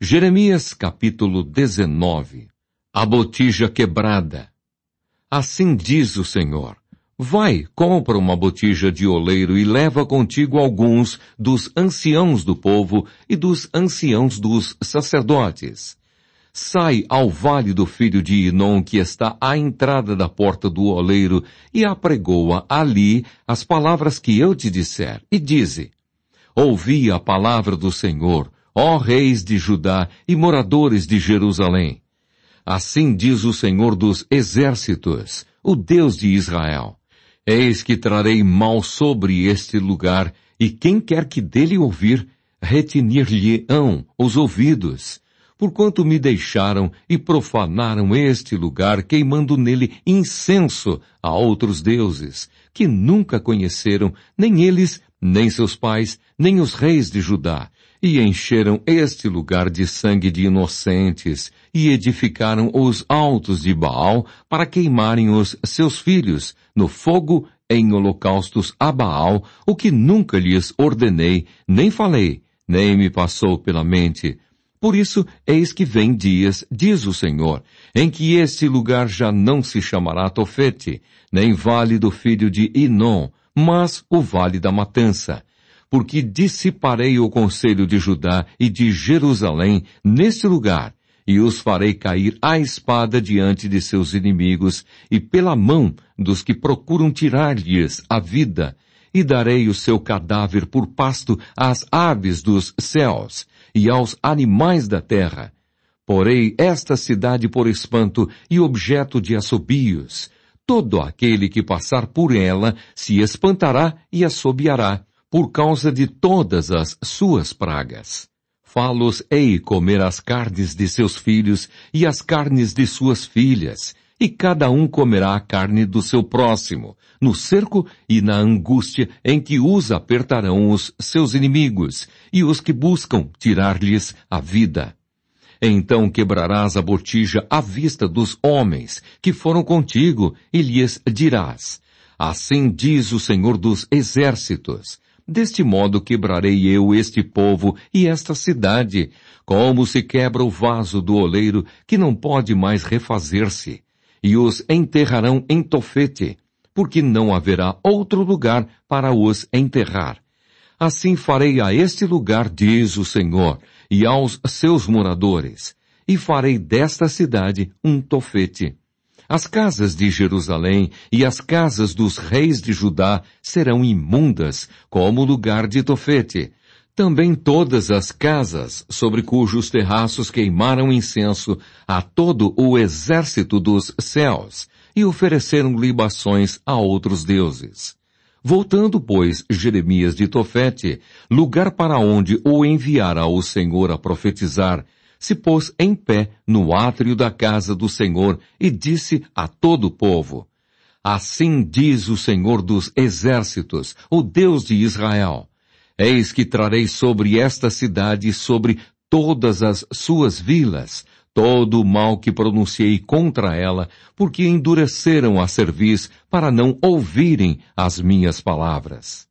Jeremias capítulo 19 A botija quebrada Assim diz o Senhor, Vai, compra uma botija de oleiro e leva contigo alguns dos anciãos do povo e dos anciãos dos sacerdotes. Sai ao vale do filho de Inon que está à entrada da porta do oleiro e apregoa ali as palavras que eu te disser e dize, Ouvi a palavra do Senhor, ó reis de Judá e moradores de Jerusalém. Assim diz o Senhor dos Exércitos, o Deus de Israel. Eis que trarei mal sobre este lugar, e quem quer que dele ouvir, retinir-lhe-ão os ouvidos, porquanto me deixaram e profanaram este lugar, queimando nele incenso a outros deuses, que nunca conheceram, nem eles, nem seus pais, nem os reis de Judá, e encheram este lugar de sangue de inocentes, e edificaram os altos de Baal para queimarem os seus filhos no fogo em holocaustos a Baal, o que nunca lhes ordenei, nem falei, nem me passou pela mente. Por isso, eis que vem dias, diz o Senhor, em que este lugar já não se chamará Tofete, nem vale do filho de Inom, mas o vale da matança, porque dissiparei o conselho de Judá e de Jerusalém nesse lugar, e os farei cair à espada diante de seus inimigos e pela mão dos que procuram tirar-lhes a vida, e darei o seu cadáver por pasto às aves dos céus e aos animais da terra. Porei esta cidade por espanto e objeto de assobios. Todo aquele que passar por ela se espantará e assobiará por causa de todas as suas pragas. Falos los ei comer as carnes de seus filhos e as carnes de suas filhas, e cada um comerá a carne do seu próximo. No cerco e na angústia em que os apertarão os seus inimigos e os que buscam tirar-lhes a vida. Então quebrarás a botija à vista dos homens que foram contigo e lhes dirás, Assim diz o Senhor dos Exércitos, Deste modo quebrarei eu este povo e esta cidade, como se quebra o vaso do oleiro que não pode mais refazer-se, e os enterrarão em Tofete, porque não haverá outro lugar para os enterrar. Assim farei a este lugar, diz o Senhor, e aos seus moradores, e farei desta cidade um Tofete as casas de Jerusalém e as casas dos reis de Judá serão imundas, como o lugar de Tofete. Também todas as casas sobre cujos terraços queimaram incenso a todo o exército dos céus e ofereceram libações a outros deuses. Voltando, pois, Jeremias de Tofete, lugar para onde o enviara o Senhor a profetizar, se pôs em pé no átrio da casa do Senhor e disse a todo o povo, Assim diz o Senhor dos Exércitos, o Deus de Israel, Eis que trarei sobre esta cidade e sobre todas as suas vilas, todo o mal que pronunciei contra ela, porque endureceram a cerviz para não ouvirem as minhas palavras.